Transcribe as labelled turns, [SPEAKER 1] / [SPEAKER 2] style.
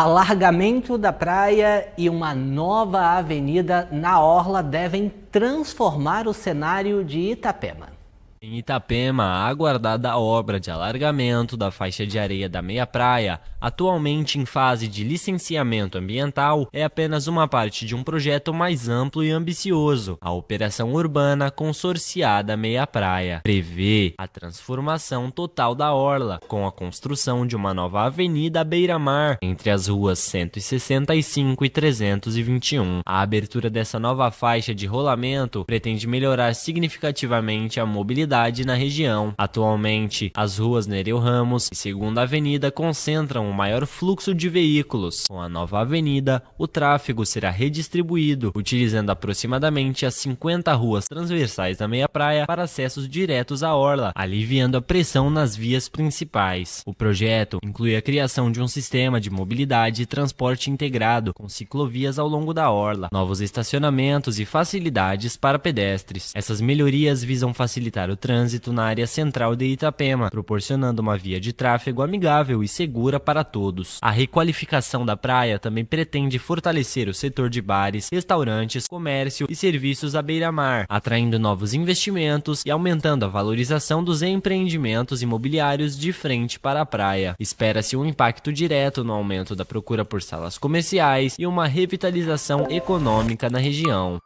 [SPEAKER 1] Alargamento da praia e uma nova avenida na orla devem transformar o cenário de Itapema.
[SPEAKER 2] Em Itapema, a aguardada obra de alargamento da faixa de areia da Meia Praia, atualmente em fase de licenciamento ambiental, é apenas uma parte de um projeto mais amplo e ambicioso, a Operação Urbana Consorciada Meia Praia. Prevê a transformação total da orla, com a construção de uma nova avenida beira-mar entre as ruas 165 e 321. A abertura dessa nova faixa de rolamento pretende melhorar significativamente a mobilidade na região. Atualmente, as ruas Nereu Ramos e Segunda Avenida concentram o maior fluxo de veículos. Com a nova avenida, o tráfego será redistribuído, utilizando aproximadamente as 50 ruas transversais da Meia Praia para acessos diretos à orla, aliviando a pressão nas vias principais. O projeto inclui a criação de um sistema de mobilidade e transporte integrado, com ciclovias ao longo da orla, novos estacionamentos e facilidades para pedestres. Essas melhorias visam facilitar o trânsito na área central de Itapema, proporcionando uma via de tráfego amigável e segura para todos. A requalificação da praia também pretende fortalecer o setor de bares, restaurantes, comércio e serviços à beira-mar, atraindo novos investimentos e aumentando a valorização dos empreendimentos imobiliários de frente para a praia. Espera-se um impacto direto no aumento da procura por salas comerciais e uma revitalização econômica na região.